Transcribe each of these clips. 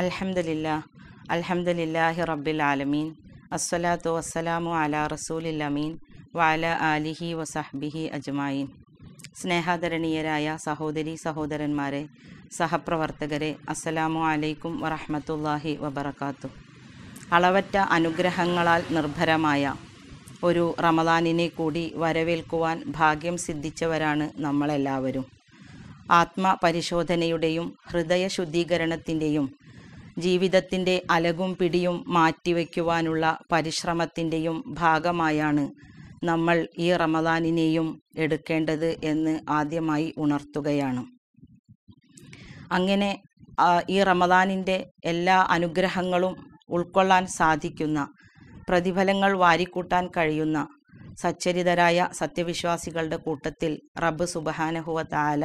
അലഹമില്ല അലഹമുല്ലാഹി റബ്ബിൽ ആലമീൻ അസ്സലാത്തു വസ്സലാമു അല റസൂലിൽ അമീൻ വാല ആലിഹി വസഹ്ബിഹി അജ്മായിൻ സ്നേഹാദരണീയരായ സഹോദരി സഹോദരന്മാരെ സഹപ്രവർത്തകരെ അസ്സലാമു അലൈക്കും വറഹമത്തല്ലാഹി വബർക്കാത്തു അളവറ്റ അനുഗ്രഹങ്ങളാൽ നിർഭരമായ ഒരു റമദാനിനെ കൂടി വരവേൽക്കുവാൻ ഭാഗ്യം സിദ്ധിച്ചവരാണ് നമ്മളെല്ലാവരും ആത്മപരിശോധനയുടെയും ഹൃദയ ശുദ്ധീകരണത്തിൻ്റെയും ജീവിതത്തിൻ്റെ അലകും പിടിയും മാറ്റിവെക്കുവാനുള്ള പരിശ്രമത്തിൻ്റെയും ഭാഗമായാണ് നമ്മൾ ഈ റമദാനിനെയും എടുക്കേണ്ടത് എന്ന് ആദ്യമായി ഉണർത്തുകയാണ് അങ്ങനെ ഈ റമദാനിൻ്റെ എല്ലാ അനുഗ്രഹങ്ങളും ഉൾക്കൊള്ളാൻ സാധിക്കുന്ന പ്രതിഫലങ്ങൾ വാരിക്കൂട്ടാൻ കഴിയുന്ന സച്ചരിതരായ സത്യവിശ്വാസികളുടെ കൂട്ടത്തിൽ റബ്ബ് സുബഹാനഹുവ താല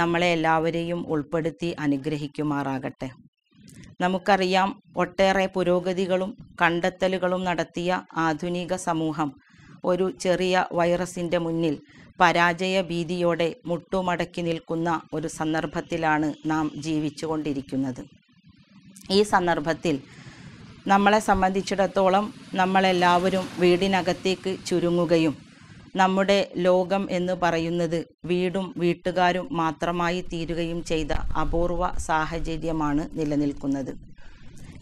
നമ്മളെ എല്ലാവരെയും ഉൾപ്പെടുത്തി അനുഗ്രഹിക്കുമാറാകട്ടെ നമുക്കറിയാം ഒട്ടേറെ പുരോഗതികളും കണ്ടെത്തലുകളും നടത്തിയ ആധുനിക സമൂഹം ഒരു ചെറിയ വൈറസിൻ്റെ മുന്നിൽ പരാജയ ഭീതിയോടെ മുട്ടുമടക്കി നിൽക്കുന്ന ഒരു സന്ദർഭത്തിലാണ് നാം ജീവിച്ചുകൊണ്ടിരിക്കുന്നത് ഈ സന്ദർഭത്തിൽ നമ്മളെ സംബന്ധിച്ചിടത്തോളം നമ്മളെല്ലാവരും വീടിനകത്തേക്ക് ചുരുങ്ങുകയും നമ്മുടെ ലോകം എന്ന് പറയുന്നത് വീടും വീട്ടുകാരും മാത്രമായി തീരുകയും ചെയ്ത അപൂർവ സാഹചര്യമാണ് നിലനിൽക്കുന്നത്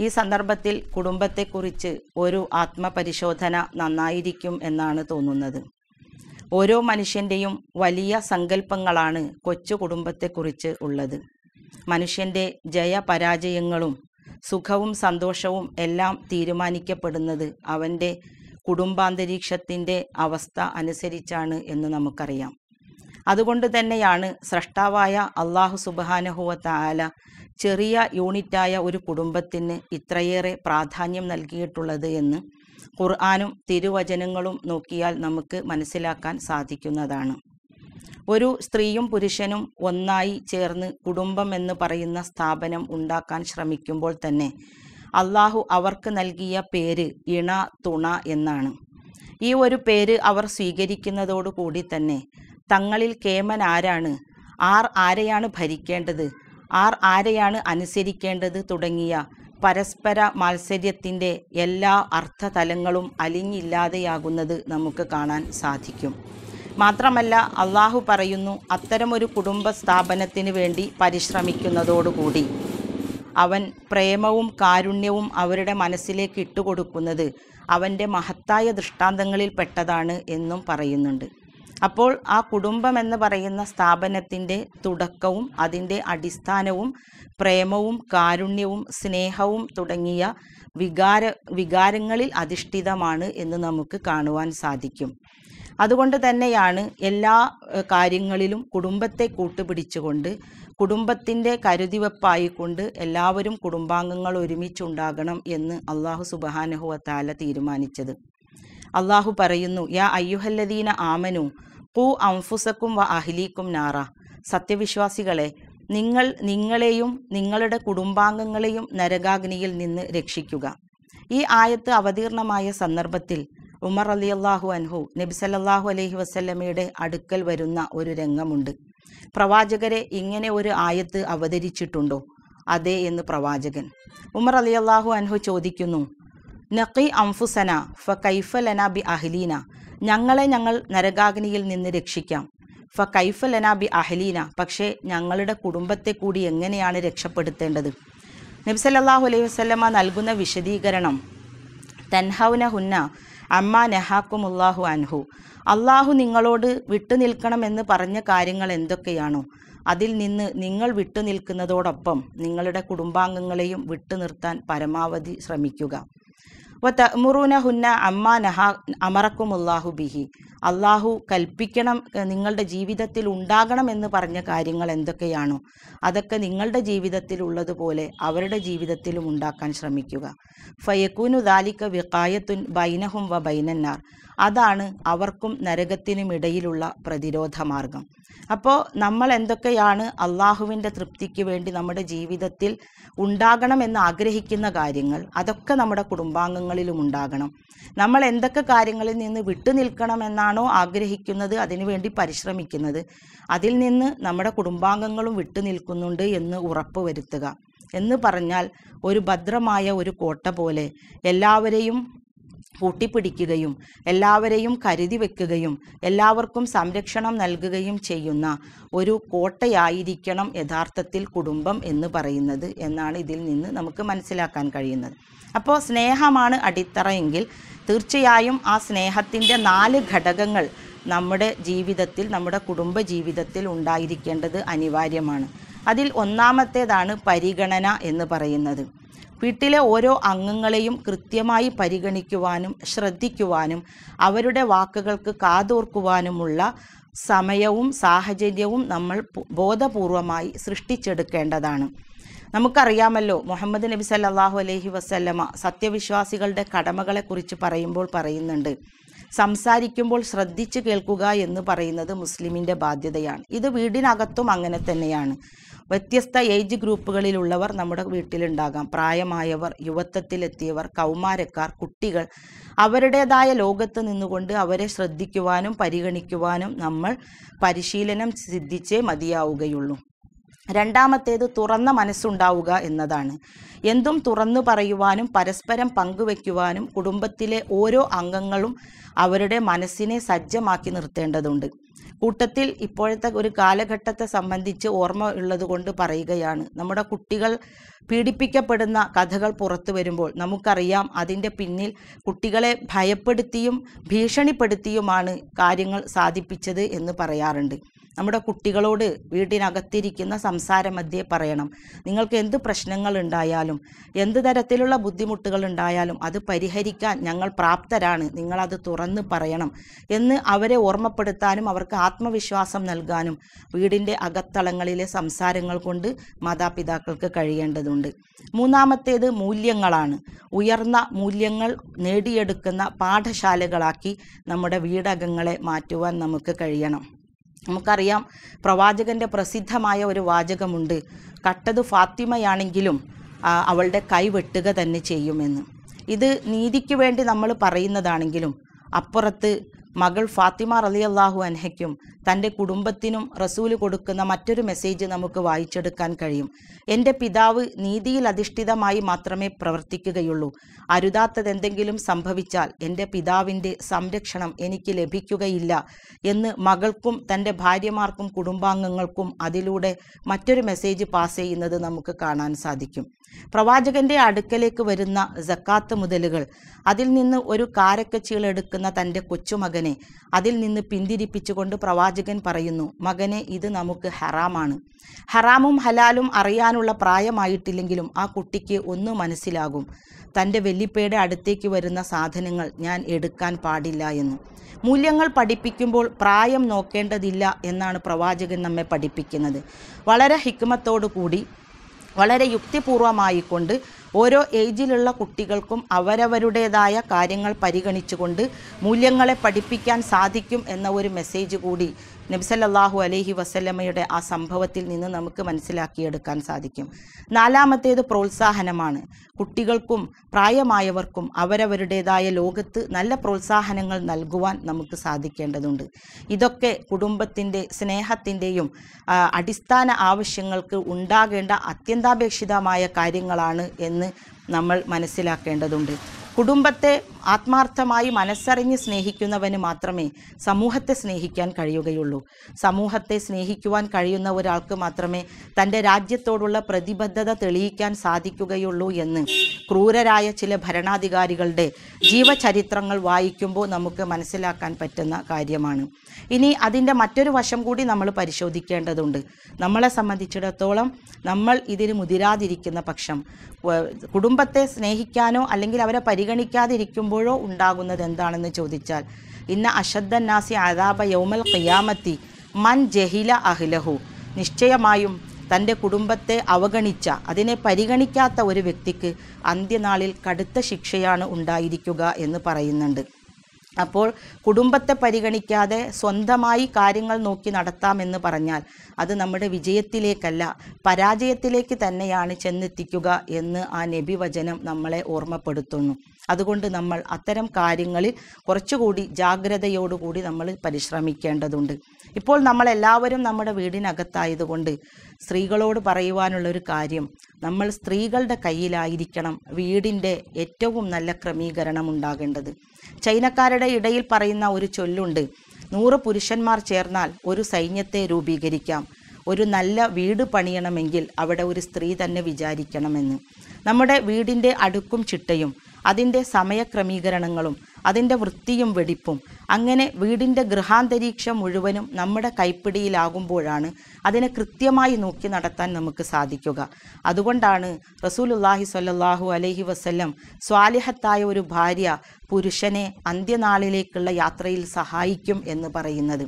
ഈ സന്ദർഭത്തിൽ കുടുംബത്തെക്കുറിച്ച് ഒരു ആത്മപരിശോധന നന്നായിരിക്കും എന്നാണ് തോന്നുന്നത് ഓരോ മനുഷ്യൻ്റെയും വലിയ സങ്കല്പങ്ങളാണ് കൊച്ചു കുടുംബത്തെക്കുറിച്ച് ഉള്ളത് മനുഷ്യൻ്റെ ജയപരാജയങ്ങളും സുഖവും സന്തോഷവും എല്ലാം തീരുമാനിക്കപ്പെടുന്നത് അവൻ്റെ കുടുംബാന്തരീക്ഷത്തിൻ്റെ അവസ്ഥ അനുസരിച്ചാണ് എന്ന് നമുക്കറിയാം അതുകൊണ്ട് തന്നെയാണ് സ്രഷ്ടാവായ അള്ളാഹു സുബാനഹുവ ആല ചെറിയ യൂണിറ്റായ ഒരു കുടുംബത്തിന് ഇത്രയേറെ പ്രാധാന്യം നൽകിയിട്ടുള്ളത് എന്ന് ഖുർആാനും തിരുവചനങ്ങളും നോക്കിയാൽ നമുക്ക് മനസ്സിലാക്കാൻ സാധിക്കുന്നതാണ് ഒരു സ്ത്രീയും പുരുഷനും ഒന്നായി ചേർന്ന് കുടുംബം എന്ന് പറയുന്ന സ്ഥാപനം ഉണ്ടാക്കാൻ ശ്രമിക്കുമ്പോൾ തന്നെ അള്ളാഹു അവർക്ക് നൽകിയ പേര് ഇണ തുണ എന്നാണ് ഈ ഒരു പേര് അവർ സ്വീകരിക്കുന്നതോടുകൂടി തന്നെ തങ്ങളിൽ കേമൻ ആരാണ് ആർ ആരെയാണ് ഭരിക്കേണ്ടത് ആർ ആരെയാണ് അനുസരിക്കേണ്ടത് തുടങ്ങിയ പരസ്പര മാത്സര്യത്തിൻ്റെ എല്ലാ അർത്ഥതലങ്ങളും അലിഞ്ഞില്ലാതെയാകുന്നത് നമുക്ക് കാണാൻ സാധിക്കും മാത്രമല്ല അള്ളാഹു പറയുന്നു അത്തരമൊരു കുടുംബ സ്ഥാപനത്തിന് വേണ്ടി പരിശ്രമിക്കുന്നതോടുകൂടി അവൻ പ്രേമവും കാരുണ്യവും അവരുടെ മനസ്സിലേക്ക് ഇട്ടുകൊടുക്കുന്നത് അവൻ്റെ മഹത്തായ ദൃഷ്ടാന്തങ്ങളിൽ പെട്ടതാണ് എന്നും പറയുന്നുണ്ട് അപ്പോൾ ആ കുടുംബം എന്ന് പറയുന്ന സ്ഥാപനത്തിൻ്റെ തുടക്കവും അതിൻ്റെ അടിസ്ഥാനവും പ്രേമവും കാരുണ്യവും സ്നേഹവും തുടങ്ങിയ വികാര വികാരങ്ങളിൽ അധിഷ്ഠിതമാണ് എന്ന് നമുക്ക് കാണുവാൻ സാധിക്കും അതുകൊണ്ട് തന്നെയാണ് എല്ലാ കാര്യങ്ങളിലും കുടുംബത്തെ കൂട്ടുപിടിച്ചുകൊണ്ട് കുടുംബത്തിൻ്റെ കരുതിവെപ്പായിക്കൊണ്ട് എല്ലാവരും കുടുംബാംഗങ്ങൾ ഒരുമിച്ചുണ്ടാകണം എന്ന് അള്ളാഹു സുബഹാനഹുവത്താല തീരുമാനിച്ചത് അള്ളാഹു പറയുന്നു യാ അയ്യുഹല്ലദീന ആമനു പൂ അംഫുസക്കും വ അഹ്ലീക്കും നാറ സത്യവിശ്വാസികളെ നിങ്ങൾ നിങ്ങളെയും നിങ്ങളുടെ കുടുംബാംഗങ്ങളെയും നരകാഗ്നിയിൽ നിന്ന് രക്ഷിക്കുക ഈ ആയത്ത് അവതീർണമായ സന്ദർഭത്തിൽ ഉമർ അലി അള്ളാഹു അൻഹു നബിസലല്ലാഹു അലഹി വസ്ല്ലമയുടെ അടുക്കൽ വരുന്ന ഒരു രംഗമുണ്ട് പ്രവാചകരെ ഇങ്ങനെ ഒരു ആയത്ത് അവതരിച്ചിട്ടുണ്ടോ അതെ എന്ന് പ്രവാചകൻ ഉമർ അലി അള്ളാഹു അൻഹു ചോദിക്കുന്നു നഖി അംഫുസന ഫ കൈഫലന ബി അഹ്ലീന ഞങ്ങളെ ഞങ്ങൾ നരകാഗ്നിയിൽ നിന്ന് രക്ഷിക്കാം ഫ കൈഫലന ബി അഹ്ലീന പക്ഷേ ഞങ്ങളുടെ കുടുംബത്തെ കൂടി എങ്ങനെയാണ് രക്ഷപ്പെടുത്തേണ്ടത് നബ്സല്ലാഹു അലൈഹി വസ്ലമ നൽകുന്ന വിശദീകരണം തൻഹൗന ഹുന്ന അമ്മ നെഹാക്കുമുല്ലാഹു അൻഹു അള്ളാഹു നിങ്ങളോട് വിട്ടുനിൽക്കണമെന്ന് പറഞ്ഞ കാര്യങ്ങൾ എന്തൊക്കെയാണോ അതിൽ നിന്ന് നിങ്ങൾ നിൽക്കുന്നതോടൊപ്പം നിങ്ങളുടെ കുടുംബാംഗങ്ങളെയും വിട്ടുനിർത്താൻ പരമാവധി ശ്രമിക്കുക വ തമുറൂന ഹുന്ന അമ്മ നഹ അമറക്കുമുല്ലാഹു ബിഹി അള്ളാഹു കൽപ്പിക്കണം നിങ്ങളുടെ ജീവിതത്തിൽ ഉണ്ടാകണം എന്ന് പറഞ്ഞ കാര്യങ്ങൾ എന്തൊക്കെയാണോ അതൊക്കെ നിങ്ങളുടെ ജീവിതത്തിൽ ഉള്ളതുപോലെ അവരുടെ ജീവിതത്തിലും ഉണ്ടാക്കാൻ ശ്രമിക്കുക ഫയക്കൂനു ദാലിക്ക വിക്കായത്തുൻ ബൈനഹും വ ബൈനന്നാർ അതാണ് അവർക്കും നരകത്തിനും ഇടയിലുള്ള പ്രതിരോധ മാർഗം അപ്പോൾ നമ്മൾ എന്തൊക്കെയാണ് അള്ളാഹുവിൻ്റെ തൃപ്തിക്ക് വേണ്ടി നമ്മുടെ ജീവിതത്തിൽ ഉണ്ടാകണമെന്ന് ആഗ്രഹിക്കുന്ന കാര്യങ്ങൾ അതൊക്കെ നമ്മുടെ കുടുംബാംഗങ്ങളിലും ഉണ്ടാകണം നമ്മൾ എന്തൊക്കെ കാര്യങ്ങളിൽ നിന്ന് വിട്ടുനിൽക്കണമെന്നാണ് എന്താണോ ആഗ്രഹിക്കുന്നത് അതിനുവേണ്ടി പരിശ്രമിക്കുന്നത് അതിൽ നിന്ന് നമ്മുടെ കുടുംബാംഗങ്ങളും വിട്ടു നിൽക്കുന്നുണ്ട് എന്ന് ഉറപ്പ് വരുത്തുക എന്ന് പറഞ്ഞാൽ ഒരു ഭദ്രമായ ഒരു കോട്ട പോലെ എല്ലാവരെയും കൂട്ടിപ്പിടിക്കുകയും എല്ലാവരെയും കരുതി വെക്കുകയും എല്ലാവർക്കും സംരക്ഷണം നൽകുകയും ചെയ്യുന്ന ഒരു കോട്ടയായിരിക്കണം യഥാർത്ഥത്തിൽ കുടുംബം എന്ന് പറയുന്നത് എന്നാണ് ഇതിൽ നിന്ന് നമുക്ക് മനസ്സിലാക്കാൻ കഴിയുന്നത് അപ്പോൾ സ്നേഹമാണ് അടിത്തറയെങ്കിൽ തീർച്ചയായും ആ സ്നേഹത്തിൻ്റെ നാല് ഘടകങ്ങൾ നമ്മുടെ ജീവിതത്തിൽ നമ്മുടെ കുടുംബ ജീവിതത്തിൽ ഉണ്ടായിരിക്കേണ്ടത് അനിവാര്യമാണ് അതിൽ ഒന്നാമത്തേതാണ് പരിഗണന എന്ന് പറയുന്നത് വീട്ടിലെ ഓരോ അംഗങ്ങളെയും കൃത്യമായി പരിഗണിക്കുവാനും ശ്രദ്ധിക്കുവാനും അവരുടെ വാക്കുകൾക്ക് കാതോർക്കുവാനുമുള്ള സമയവും സാഹചര്യവും നമ്മൾ ബോധപൂർവമായി സൃഷ്ടിച്ചെടുക്കേണ്ടതാണ് നമുക്കറിയാമല്ലോ മുഹമ്മദ് നബി സല്ലാഹു അലഹി വസ്ല്ലമ സത്യവിശ്വാസികളുടെ കടമകളെക്കുറിച്ച് പറയുമ്പോൾ പറയുന്നുണ്ട് സംസാരിക്കുമ്പോൾ ശ്രദ്ധിച്ചു കേൾക്കുക എന്ന് പറയുന്നത് മുസ്ലിമിൻ്റെ ബാധ്യതയാണ് ഇത് വീടിനകത്തും അങ്ങനെ തന്നെയാണ് വ്യത്യസ്ത ഏജ് ഗ്രൂപ്പുകളിലുള്ളവർ നമ്മുടെ വീട്ടിലുണ്ടാകാം പ്രായമായവർ യുവത്വത്തിലെത്തിയവർ കൗമാരക്കാർ കുട്ടികൾ അവരുടേതായ ലോകത്ത് നിന്നുകൊണ്ട് അവരെ ശ്രദ്ധിക്കുവാനും പരിഗണിക്കുവാനും നമ്മൾ പരിശീലനം സിദ്ധിച്ചേ മതിയാവുകയുള്ളൂ രണ്ടാമത്തേത് തുറന്ന മനസ്സുണ്ടാവുക എന്നതാണ് എന്തും തുറന്നു പറയുവാനും പരസ്പരം പങ്കുവയ്ക്കുവാനും കുടുംബത്തിലെ ഓരോ അംഗങ്ങളും അവരുടെ മനസ്സിനെ സജ്ജമാക്കി നിർത്തേണ്ടതുണ്ട് കൂട്ടത്തിൽ ഇപ്പോഴത്തെ ഒരു കാലഘട്ടത്തെ സംബന്ധിച്ച് ഓർമ്മ ഉള്ളത് കൊണ്ട് പറയുകയാണ് നമ്മുടെ കുട്ടികൾ പീഡിപ്പിക്കപ്പെടുന്ന കഥകൾ പുറത്തു വരുമ്പോൾ നമുക്കറിയാം അതിൻ്റെ പിന്നിൽ കുട്ടികളെ ഭയപ്പെടുത്തിയും ഭീഷണിപ്പെടുത്തിയുമാണ് കാര്യങ്ങൾ സാധിപ്പിച്ചത് എന്ന് പറയാറുണ്ട് നമ്മുടെ കുട്ടികളോട് വീട്ടിനകത്തിരിക്കുന്ന സംസാരമധ്യേ പറയണം നിങ്ങൾക്ക് എന്ത് പ്രശ്നങ്ങൾ ഉണ്ടായാലും എന്ത് തരത്തിലുള്ള ബുദ്ധിമുട്ടുകൾ ഉണ്ടായാലും അത് പരിഹരിക്കാൻ ഞങ്ങൾ പ്രാപ്തരാണ് നിങ്ങളത് തുറന്ന് പറയണം എന്ന് അവരെ ഓർമ്മപ്പെടുത്താനും അവർക്ക് ആത്മവിശ്വാസം നൽകാനും വീടിൻ്റെ അകത്തളങ്ങളിലെ സംസാരങ്ങൾ കൊണ്ട് മാതാപിതാക്കൾക്ക് കഴിയേണ്ടതുണ്ട് മൂന്നാമത്തേത് മൂല്യങ്ങളാണ് ഉയർന്ന മൂല്യങ്ങൾ നേടിയെടുക്കുന്ന പാഠശാലകളാക്കി നമ്മുടെ വീടകങ്ങളെ മാറ്റുവാൻ നമുക്ക് കഴിയണം നമുക്കറിയാം പ്രവാചകൻ്റെ പ്രസിദ്ധമായ ഒരു വാചകമുണ്ട് കട്ടത് ഫാത്തിമയാണെങ്കിലും അവളുടെ കൈ വെട്ടുക തന്നെ ചെയ്യുമെന്ന് ഇത് നീതിക്ക് വേണ്ടി നമ്മൾ പറയുന്നതാണെങ്കിലും അപ്പുറത്ത് മകൾ ഫാത്തിമ റലി അള്ളാഹു അൻഹയ്ക്കും തൻ്റെ കുടുംബത്തിനും റസൂല് കൊടുക്കുന്ന മറ്റൊരു മെസ്സേജ് നമുക്ക് വായിച്ചെടുക്കാൻ കഴിയും എൻ്റെ പിതാവ് നീതിയിൽ അധിഷ്ഠിതമായി മാത്രമേ പ്രവർത്തിക്കുകയുള്ളൂ അരുതാത്തതെന്തെങ്കിലും സംഭവിച്ചാൽ എൻ്റെ പിതാവിൻ്റെ സംരക്ഷണം എനിക്ക് ലഭിക്കുകയില്ല എന്ന് മകൾക്കും തൻ്റെ ഭാര്യമാർക്കും കുടുംബാംഗങ്ങൾക്കും അതിലൂടെ മറ്റൊരു മെസ്സേജ് പാസ് ചെയ്യുന്നത് നമുക്ക് കാണാൻ സാധിക്കും പ്രവാചകന്റെ അടുക്കലേക്ക് വരുന്ന ജക്കാത്ത് മുതലുകൾ അതിൽ നിന്ന് ഒരു കാരക്കച്ചികൾ എടുക്കുന്ന തൻ്റെ കൊച്ചുമകനെ അതിൽ നിന്ന് പിന്തിരിപ്പിച്ചുകൊണ്ട് പ്രവാചകൻ പറയുന്നു മകനെ ഇത് നമുക്ക് ഹറാമാണ് ഹറാമും ഹലാലും അറിയാനുള്ള പ്രായമായിട്ടില്ലെങ്കിലും ആ കുട്ടിക്ക് ഒന്ന് മനസ്സിലാകും തൻ്റെ വെല്ലിപ്പയുടെ അടുത്തേക്ക് വരുന്ന സാധനങ്ങൾ ഞാൻ എടുക്കാൻ പാടില്ല എന്ന് മൂല്യങ്ങൾ പഠിപ്പിക്കുമ്പോൾ പ്രായം നോക്കേണ്ടതില്ല എന്നാണ് പ്രവാചകൻ നമ്മെ പഠിപ്പിക്കുന്നത് വളരെ ഹിക്മത്തോടു കൂടി വളരെ യുക്തിപൂർവമായിക്കൊണ്ട് ഓരോ ഏജിലുള്ള കുട്ടികൾക്കും അവരവരുടേതായ കാര്യങ്ങൾ പരിഗണിച്ചുകൊണ്ട് മൂല്യങ്ങളെ പഠിപ്പിക്കാൻ സാധിക്കും എന്ന ഒരു മെസ്സേജ് കൂടി നബിസല്ലാഹു അലഹി വസല്ലമ്മയുടെ ആ സംഭവത്തിൽ നിന്ന് നമുക്ക് മനസ്സിലാക്കിയെടുക്കാൻ സാധിക്കും നാലാമത്തേത് പ്രോത്സാഹനമാണ് കുട്ടികൾക്കും പ്രായമായവർക്കും അവരവരുടേതായ ലോകത്ത് നല്ല പ്രോത്സാഹനങ്ങൾ നൽകുവാൻ നമുക്ക് സാധിക്കേണ്ടതുണ്ട് ഇതൊക്കെ കുടുംബത്തിൻ്റെ സ്നേഹത്തിൻ്റെയും അടിസ്ഥാന ആവശ്യങ്ങൾക്ക് ഉണ്ടാകേണ്ട അത്യന്താപേക്ഷിതമായ കാര്യങ്ങളാണ് എന്ന് നമ്മൾ മനസ്സിലാക്കേണ്ടതുണ്ട് കുടുംബത്തെ ആത്മാർത്ഥമായി മനസ്സറിഞ്ഞ് സ്നേഹിക്കുന്നവന് മാത്രമേ സമൂഹത്തെ സ്നേഹിക്കാൻ കഴിയുകയുള്ളൂ സമൂഹത്തെ സ്നേഹിക്കുവാൻ കഴിയുന്ന ഒരാൾക്ക് മാത്രമേ തൻ്റെ രാജ്യത്തോടുള്ള പ്രതിബദ്ധത തെളിയിക്കാൻ സാധിക്കുകയുള്ളൂ എന്ന് ക്രൂരരായ ചില ഭരണാധികാരികളുടെ ജീവചരിത്രങ്ങൾ വായിക്കുമ്പോൾ നമുക്ക് മനസ്സിലാക്കാൻ പറ്റുന്ന കാര്യമാണ് ഇനി അതിൻ്റെ മറ്റൊരു വശം കൂടി നമ്മൾ പരിശോധിക്കേണ്ടതുണ്ട് നമ്മളെ സംബന്ധിച്ചിടത്തോളം നമ്മൾ ഇതിന് മുതിരാതിരിക്കുന്ന പക്ഷം കുടുംബത്തെ സ്നേഹിക്കാനോ അല്ലെങ്കിൽ അവരെ പരിഗ പരിഗണിക്കാതിരിക്കുമ്പോഴോ ഉണ്ടാകുന്നത് എന്താണെന്ന് ചോദിച്ചാൽ ഇന്ന നാസി അദാബ യൗമൽ ഖിയാമത്തി മൻ ജഹില അഹ്ലഹു നിശ്ചയമായും തൻ്റെ കുടുംബത്തെ അവഗണിച്ച അതിനെ പരിഗണിക്കാത്ത ഒരു വ്യക്തിക്ക് അന്ത്യനാളിൽ കടുത്ത ശിക്ഷയാണ് ഉണ്ടായിരിക്കുക എന്ന് പറയുന്നുണ്ട് അപ്പോൾ കുടുംബത്തെ പരിഗണിക്കാതെ സ്വന്തമായി കാര്യങ്ങൾ നോക്കി നടത്താമെന്ന് പറഞ്ഞാൽ അത് നമ്മുടെ വിജയത്തിലേക്കല്ല പരാജയത്തിലേക്ക് തന്നെയാണ് ചെന്നെത്തിക്കുക എന്ന് ആ നബി വചനം നമ്മളെ ഓർമ്മപ്പെടുത്തുന്നു അതുകൊണ്ട് നമ്മൾ അത്തരം കാര്യങ്ങളിൽ കുറച്ചുകൂടി ജാഗ്രതയോടുകൂടി നമ്മൾ പരിശ്രമിക്കേണ്ടതുണ്ട് ഇപ്പോൾ നമ്മളെല്ലാവരും നമ്മുടെ വീടിനകത്തായതുകൊണ്ട് സ്ത്രീകളോട് പറയുവാനുള്ള ഒരു കാര്യം നമ്മൾ സ്ത്രീകളുടെ കയ്യിലായിരിക്കണം വീടിൻ്റെ ഏറ്റവും നല്ല ക്രമീകരണം ഉണ്ടാകേണ്ടത് ചൈനക്കാരുടെ ഇടയിൽ പറയുന്ന ഒരു ചൊല്ലുണ്ട് നൂറ് പുരുഷന്മാർ ചേർന്നാൽ ഒരു സൈന്യത്തെ രൂപീകരിക്കാം ഒരു നല്ല വീട് പണിയണമെങ്കിൽ അവിടെ ഒരു സ്ത്രീ തന്നെ വിചാരിക്കണമെന്ന് നമ്മുടെ വീടിൻ്റെ അടുക്കും ചിട്ടയും അതിൻ്റെ സമയക്രമീകരണങ്ങളും അതിൻ്റെ വൃത്തിയും വെടിപ്പും അങ്ങനെ വീടിൻ്റെ ഗൃഹാന്തരീക്ഷം മുഴുവനും നമ്മുടെ കൈപ്പിടിയിലാകുമ്പോഴാണ് അതിനെ കൃത്യമായി നോക്കി നടത്താൻ നമുക്ക് സാധിക്കുക അതുകൊണ്ടാണ് റസൂലുല്ലാഹി സ്വല്ലല്ലാഹു അലൈഹി വസ്ല്ലം സ്വാലിഹത്തായ ഒരു ഭാര്യ പുരുഷനെ അന്ത്യനാളിലേക്കുള്ള യാത്രയിൽ സഹായിക്കും എന്ന് പറയുന്നത്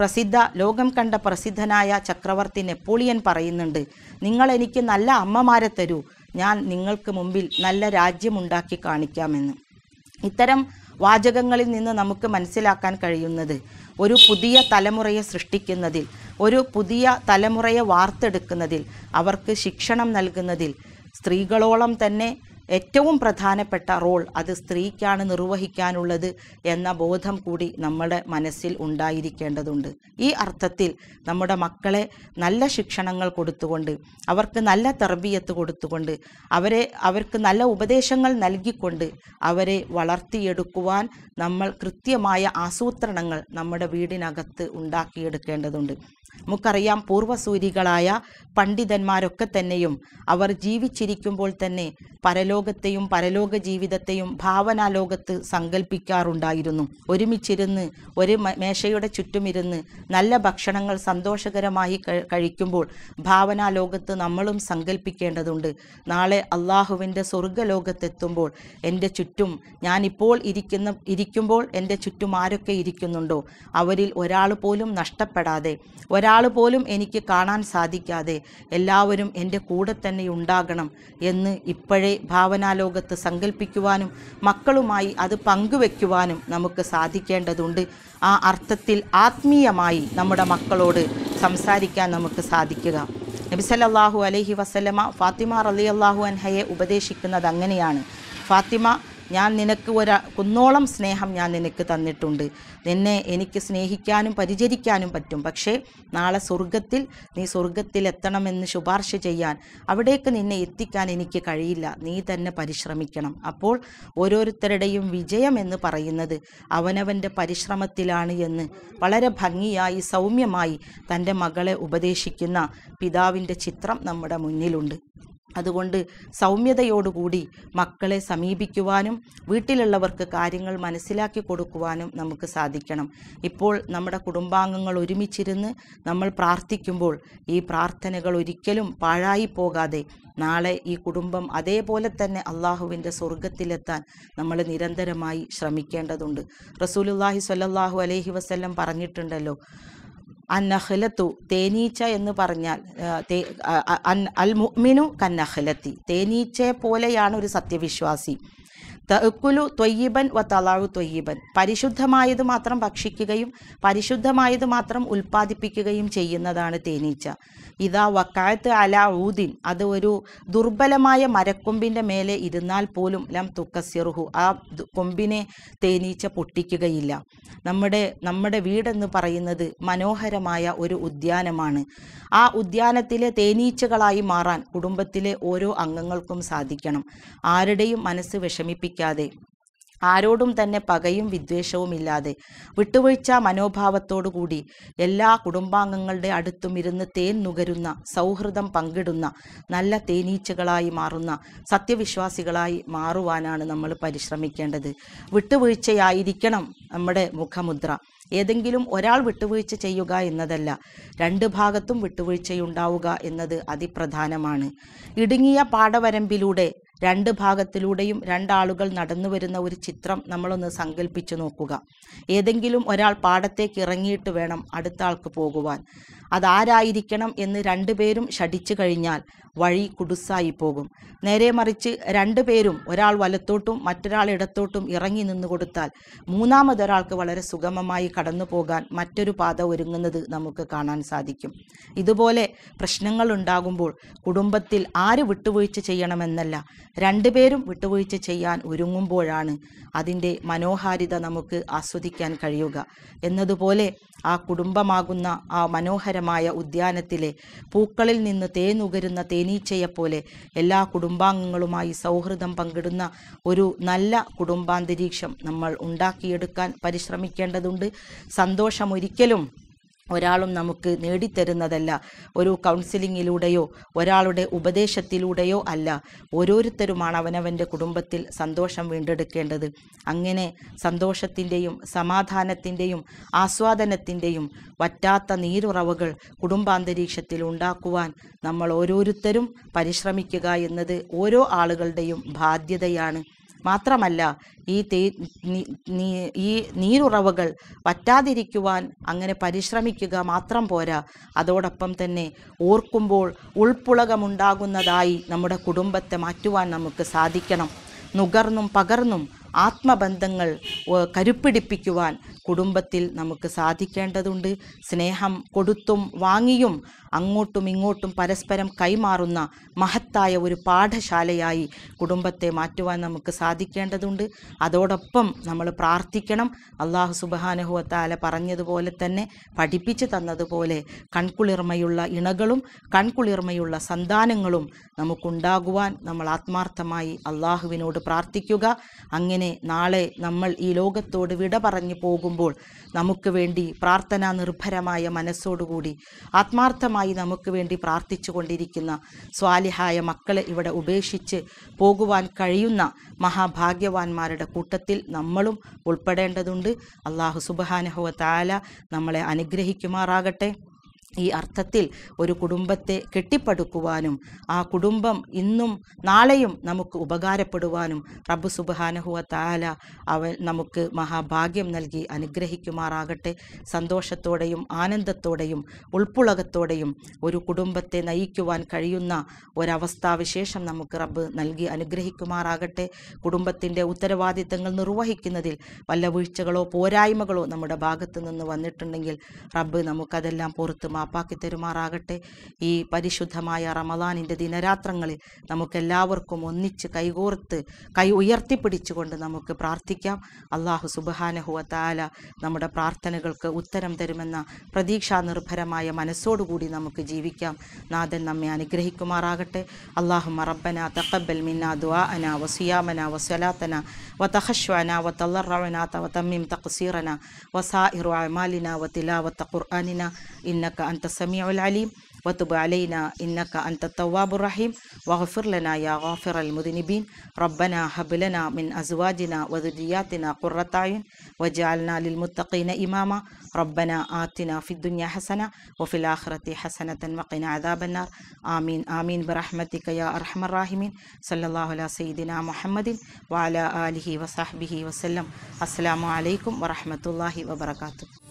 പ്രസിദ്ധ ലോകം കണ്ട പ്രസിദ്ധനായ ചക്രവർത്തി നെപ്പോളിയൻ പറയുന്നുണ്ട് നിങ്ങൾ എനിക്ക് നല്ല അമ്മമാരെ തരൂ ഞാൻ നിങ്ങൾക്ക് മുമ്പിൽ നല്ല രാജ്യമുണ്ടാക്കി കാണിക്കാമെന്ന് ഇത്തരം വാചകങ്ങളിൽ നിന്ന് നമുക്ക് മനസ്സിലാക്കാൻ കഴിയുന്നത് ഒരു പുതിയ തലമുറയെ സൃഷ്ടിക്കുന്നതിൽ ഒരു പുതിയ തലമുറയെ വാർത്തെടുക്കുന്നതിൽ അവർക്ക് ശിക്ഷണം നൽകുന്നതിൽ സ്ത്രീകളോളം തന്നെ ഏറ്റവും പ്രധാനപ്പെട്ട റോൾ അത് സ്ത്രീക്കാണ് നിർവഹിക്കാനുള്ളത് എന്ന ബോധം കൂടി നമ്മുടെ മനസ്സിൽ ഉണ്ടായിരിക്കേണ്ടതുണ്ട് ഈ അർത്ഥത്തിൽ നമ്മുടെ മക്കളെ നല്ല ശിക്ഷണങ്ങൾ കൊടുത്തുകൊണ്ട് അവർക്ക് നല്ല തർബീയത്ത് കൊടുത്തുകൊണ്ട് അവരെ അവർക്ക് നല്ല ഉപദേശങ്ങൾ നൽകിക്കൊണ്ട് അവരെ വളർത്തിയെടുക്കുവാൻ നമ്മൾ കൃത്യമായ ആസൂത്രണങ്ങൾ നമ്മുടെ വീടിനകത്ത് ഉണ്ടാക്കിയെടുക്കേണ്ടതുണ്ട് നമുക്കറിയാം പൂർവ്വസൂരികളായ പണ്ഡിതന്മാരൊക്കെ തന്നെയും അവർ ജീവിച്ചിരിക്കുമ്പോൾ തന്നെ പരലോ ഇഹലോകത്തെയും പരലോക ജീവിതത്തെയും ഭാവനാലോകത്ത് സങ്കല്പിക്കാറുണ്ടായിരുന്നു ഒരുമിച്ചിരുന്ന് ഒരു മേശയുടെ ചുറ്റുമിരുന്ന് നല്ല ഭക്ഷണങ്ങൾ സന്തോഷകരമായി കഴിക്കുമ്പോൾ ഭാവനാലോകത്ത് നമ്മളും സങ്കല്പിക്കേണ്ടതുണ്ട് നാളെ അള്ളാഹുവിൻ്റെ സ്വർഗലോകത്തെത്തുമ്പോൾ എൻ്റെ ചുറ്റും ഞാനിപ്പോൾ ഇരിക്കുന്ന ഇരിക്കുമ്പോൾ എൻ്റെ ചുറ്റും ആരൊക്കെ ഇരിക്കുന്നുണ്ടോ അവരിൽ ഒരാൾ പോലും നഷ്ടപ്പെടാതെ ഒരാൾ പോലും എനിക്ക് കാണാൻ സാധിക്കാതെ എല്ലാവരും എൻ്റെ കൂടെ തന്നെ ഉണ്ടാകണം എന്ന് ഇപ്പോഴേ ഭാവ ഭാവനാലോകത്ത് സങ്കല്പിക്കുവാനും മക്കളുമായി അത് പങ്കുവെക്കുവാനും നമുക്ക് സാധിക്കേണ്ടതുണ്ട് ആ അർത്ഥത്തിൽ ആത്മീയമായി നമ്മുടെ മക്കളോട് സംസാരിക്കാൻ നമുക്ക് സാധിക്കുക നബിസല്ലാഹു അലഹി വസല്ലമ ഫാത്തിമ റലി അള്ളാഹു അൻഹയെ ഉപദേശിക്കുന്നത് അങ്ങനെയാണ് ഫാത്തിമ ഞാൻ നിനക്ക് ഒരാ കുന്നോളം സ്നേഹം ഞാൻ നിനക്ക് തന്നിട്ടുണ്ട് നിന്നെ എനിക്ക് സ്നേഹിക്കാനും പരിചരിക്കാനും പറ്റും പക്ഷേ നാളെ സ്വർഗത്തിൽ നീ സ്വർഗത്തിലെത്തണമെന്ന് ശുപാർശ ചെയ്യാൻ അവിടേക്ക് നിന്നെ എത്തിക്കാൻ എനിക്ക് കഴിയില്ല നീ തന്നെ പരിശ്രമിക്കണം അപ്പോൾ ഓരോരുത്തരുടെയും വിജയം എന്ന് പറയുന്നത് അവനവൻ്റെ പരിശ്രമത്തിലാണ് എന്ന് വളരെ ഭംഗിയായി സൗമ്യമായി തൻ്റെ മകളെ ഉപദേശിക്കുന്ന പിതാവിൻ്റെ ചിത്രം നമ്മുടെ മുന്നിലുണ്ട് അതുകൊണ്ട് സൗമ്യതയോടുകൂടി മക്കളെ സമീപിക്കുവാനും വീട്ടിലുള്ളവർക്ക് കാര്യങ്ങൾ മനസ്സിലാക്കി കൊടുക്കുവാനും നമുക്ക് സാധിക്കണം ഇപ്പോൾ നമ്മുടെ കുടുംബാംഗങ്ങൾ ഒരുമിച്ചിരുന്ന് നമ്മൾ പ്രാർത്ഥിക്കുമ്പോൾ ഈ പ്രാർത്ഥനകൾ ഒരിക്കലും പാഴായി പോകാതെ നാളെ ഈ കുടുംബം അതേപോലെ തന്നെ അള്ളാഹുവിൻ്റെ സ്വർഗത്തിലെത്താൻ നമ്മൾ നിരന്തരമായി ശ്രമിക്കേണ്ടതുണ്ട് റസൂലുല്ലാഹി സ്വല്ലല്ലാഹു അലൈഹി വസ്ല്ലം പറഞ്ഞിട്ടുണ്ടല്ലോ അന്നഹലത്തു തേനീച്ച എന്ന് പറഞ്ഞാൽ അൽ മുഅ്മിനു കന്നഹലത്തി തേനീച്ചയെ പോലെയാണ് ഒരു സത്യവിശ്വാസി തഅക്കുലു ത്വയ്യബൻ വ തലാഴു ത്വയ്യബൻ പരിശുദ്ധമായത് മാത്രം ഭക്ഷിക്കുകയും പരിശുദ്ധമായത് മാത്രം ഉൽപ്പാദിപ്പിക്കുകയും ചെയ്യുന്നതാണ് തേനീച്ച ഇതാ വക്കാഴത്ത് അല ഊദിൻ അത് ഒരു ദുർബലമായ മരക്കൊമ്പിൻ്റെ മേലെ ഇരുന്നാൽ പോലും ലം തുക്കസിറുഹു ആ കൊമ്പിനെ തേനീച്ച പൊട്ടിക്കുകയില്ല നമ്മുടെ നമ്മുടെ വീടെന്ന് പറയുന്നത് മനോഹരമായ ഒരു ഉദ്യാനമാണ് ആ ഉദ്യാനത്തിലെ തേനീച്ചകളായി മാറാൻ കുടുംബത്തിലെ ഓരോ അംഗങ്ങൾക്കും സാധിക്കണം ആരുടെയും മനസ്സ് വിഷമിപ്പിക്കും പ്രകോപിക്കാതെ ആരോടും തന്നെ പകയും വിദ്വേഷവും ഇല്ലാതെ വിട്ടുവീഴ്ച മനോഭാവത്തോടുകൂടി എല്ലാ കുടുംബാംഗങ്ങളുടെ അടുത്തും ഇരുന്ന് തേൻ നുകരുന്ന സൗഹൃദം പങ്കിടുന്ന നല്ല തേനീച്ചകളായി മാറുന്ന സത്യവിശ്വാസികളായി മാറുവാനാണ് നമ്മൾ പരിശ്രമിക്കേണ്ടത് വിട്ടുവീഴ്ചയായിരിക്കണം നമ്മുടെ മുഖമുദ്ര ഏതെങ്കിലും ഒരാൾ വിട്ടുവീഴ്ച ചെയ്യുക എന്നതല്ല രണ്ട് ഭാഗത്തും വിട്ടുവീഴ്ചയുണ്ടാവുക എന്നത് അതിപ്രധാനമാണ് ഇടുങ്ങിയ പാടവരമ്പിലൂടെ രണ്ട് ഭാഗത്തിലൂടെയും രണ്ടാളുകൾ നടന്നു വരുന്ന ഒരു ചിത്രം നമ്മളൊന്ന് സങ്കല്പിച്ചു നോക്കുക ഏതെങ്കിലും ഒരാൾ പാടത്തേക്ക് ഇറങ്ങിയിട്ട് വേണം അടുത്ത ആൾക്ക് പോകുവാൻ അതാരായിരിക്കണം എന്ന് രണ്ടുപേരും ഷടിച്ചു കഴിഞ്ഞാൽ വഴി കുടുസായി പോകും നേരെ മറിച്ച് രണ്ടുപേരും ഒരാൾ വലത്തോട്ടും മറ്റൊരാൾ ഇടത്തോട്ടും ഇറങ്ങി നിന്നു കൊടുത്താൽ മൂന്നാമതൊരാൾക്ക് വളരെ സുഗമമായി കടന്നു പോകാൻ മറ്റൊരു പാത ഒരുങ്ങുന്നത് നമുക്ക് കാണാൻ സാധിക്കും ഇതുപോലെ പ്രശ്നങ്ങൾ ഉണ്ടാകുമ്പോൾ കുടുംബത്തിൽ ആര് വിട്ടുവീഴ്ച ചെയ്യണമെന്നല്ല രണ്ടുപേരും വിട്ടുവീഴ്ച ചെയ്യാൻ ഒരുങ്ങുമ്പോഴാണ് അതിൻ്റെ മനോഹാരിത നമുക്ക് ആസ്വദിക്കാൻ കഴിയുക എന്നതുപോലെ ആ കുടുംബമാകുന്ന ആ മനോഹരമായ ഉദ്യാനത്തിലെ പൂക്കളിൽ നിന്ന് തേനുകരുന്ന തേനീച്ചയെപ്പോലെ എല്ലാ കുടുംബാംഗങ്ങളുമായി സൗഹൃദം പങ്കിടുന്ന ഒരു നല്ല കുടുംബാന്തരീക്ഷം നമ്മൾ ഉണ്ടാക്കിയെടുക്കാൻ പരിശ്രമിക്കേണ്ടതുണ്ട് സന്തോഷമൊരിക്കലും ഒരാളും നമുക്ക് നേടിത്തരുന്നതല്ല ഒരു കൗൺസിലിങ്ങിലൂടെയോ ഒരാളുടെ ഉപദേശത്തിലൂടെയോ അല്ല ഓരോരുത്തരുമാണ് അവനവൻ്റെ കുടുംബത്തിൽ സന്തോഷം വീണ്ടെടുക്കേണ്ടത് അങ്ങനെ സന്തോഷത്തിൻ്റെയും സമാധാനത്തിൻ്റെയും ആസ്വാദനത്തിൻ്റെയും വറ്റാത്ത നീരുറവുകൾ കുടുംബാന്തരീക്ഷത്തിൽ ഉണ്ടാക്കുവാൻ നമ്മൾ ഓരോരുത്തരും പരിശ്രമിക്കുക എന്നത് ഓരോ ആളുകളുടെയും ബാധ്യതയാണ് മാത്രമല്ല ഈ തേ ഈ നീരുറവകൾ വറ്റാതിരിക്കുവാൻ അങ്ങനെ പരിശ്രമിക്കുക മാത്രം പോരാ അതോടൊപ്പം തന്നെ ഓർക്കുമ്പോൾ ഉൾപ്പുളകമുണ്ടാകുന്നതായി നമ്മുടെ കുടുംബത്തെ മാറ്റുവാൻ നമുക്ക് സാധിക്കണം നുകർന്നും പകർന്നും ആത്മബന്ധങ്ങൾ കരുപ്പിടിപ്പിക്കുവാൻ കുടുംബത്തിൽ നമുക്ക് സാധിക്കേണ്ടതുണ്ട് സ്നേഹം കൊടുത്തും വാങ്ങിയും അങ്ങോട്ടും ഇങ്ങോട്ടും പരസ്പരം കൈമാറുന്ന മഹത്തായ ഒരു പാഠശാലയായി കുടുംബത്തെ മാറ്റുവാൻ നമുക്ക് സാധിക്കേണ്ടതുണ്ട് അതോടൊപ്പം നമ്മൾ പ്രാർത്ഥിക്കണം അള്ളാഹു സുബാനുഹുവത്താല പറഞ്ഞതുപോലെ തന്നെ പഠിപ്പിച്ചു തന്നതുപോലെ കൺകുളിർമയുള്ള ഇണകളും കൺകുളിർമയുള്ള സന്താനങ്ങളും നമുക്കുണ്ടാകുവാൻ നമ്മൾ ആത്മാർത്ഥമായി അള്ളാഹുവിനോട് പ്രാർത്ഥിക്കുക അങ്ങനെ ഇങ്ങനെ നാളെ നമ്മൾ ഈ ലോകത്തോട് വിട പറഞ്ഞു പോകുമ്പോൾ നമുക്ക് വേണ്ടി പ്രാർത്ഥനാ നിർഭരമായ മനസ്സോടുകൂടി ആത്മാർത്ഥമായി നമുക്ക് വേണ്ടി പ്രാർത്ഥിച്ചു കൊണ്ടിരിക്കുന്ന സ്വാലിഹായ മക്കളെ ഇവിടെ ഉപേക്ഷിച്ച് പോകുവാൻ കഴിയുന്ന മഹാഭാഗ്യവാന്മാരുടെ കൂട്ടത്തിൽ നമ്മളും ഉൾപ്പെടേണ്ടതുണ്ട് അള്ളാഹു സുബാനഹുവ താല നമ്മളെ അനുഗ്രഹിക്കുമാറാകട്ടെ ഈ അർത്ഥത്തിൽ ഒരു കുടുംബത്തെ കെട്ടിപ്പടുക്കുവാനും ആ കുടുംബം ഇന്നും നാളെയും നമുക്ക് ഉപകാരപ്പെടുവാനും റബ്ബ് സുബാനഹുവ താല അവൻ നമുക്ക് മഹാഭാഗ്യം നൽകി അനുഗ്രഹിക്കുമാറാകട്ടെ സന്തോഷത്തോടെയും ആനന്ദത്തോടെയും ഉൾപ്പുളകത്തോടെയും ഒരു കുടുംബത്തെ നയിക്കുവാൻ കഴിയുന്ന ഒരവസ്ഥാവിശേഷം നമുക്ക് റബ്ബ് നൽകി അനുഗ്രഹിക്കുമാറാകട്ടെ കുടുംബത്തിൻ്റെ ഉത്തരവാദിത്തങ്ങൾ നിർവഹിക്കുന്നതിൽ വല്ല വീഴ്ചകളോ പോരായ്മകളോ നമ്മുടെ ഭാഗത്തു നിന്ന് വന്നിട്ടുണ്ടെങ്കിൽ റബ്ബ് നമുക്കതെല്ലാം പുറത്ത് മാപ്പ് നടപ്പാക്കി തരുമാറാകട്ടെ ഈ പരിശുദ്ധമായ റമദാനിൻ്റെ ദിനരാത്രങ്ങളിൽ നമുക്കെല്ലാവർക്കും ഒന്നിച്ച് കൈകോർത്ത് കൈ ഉയർത്തിപ്പിടിച്ചുകൊണ്ട് നമുക്ക് പ്രാർത്ഥിക്കാം അള്ളാഹു സുബഹാനഹുവത്താല നമ്മുടെ പ്രാർത്ഥനകൾക്ക് ഉത്തരം തരുമെന്ന പ്രതീക്ഷാ നിർഭരമായ മനസ്സോടുകൂടി നമുക്ക് ജീവിക്കാം നാഥൻ നമ്മെ അനുഗ്രഹിക്കുമാറാകട്ടെ അള്ളാഹു മറബന തഖബൽ മിന്ന ദുആ അന വസിയാമന വസലാത്തന وتخشعنا وتضرعنا وتمم تقصيرنا وسائر أعمالنا وتلاوة قرآننا إنك أنت السميع العليم وتب علينا إنك أنت التواب الرحيم واغفر لنا يا غافر المذنبين ربنا هب لنا من أزواجنا وذرياتنا قرة أعين وجعلنا للمتقين إماما ربنا آتنا في الدنيا حسنة وفي الآخرة حسنة وقنا عذاب النار آمين آمين برحمتك يا أرحم الراحمين صلى الله على سيدنا محمد وعلى آله وصحبه وسلم السلام عليكم ورحمة الله وبركاته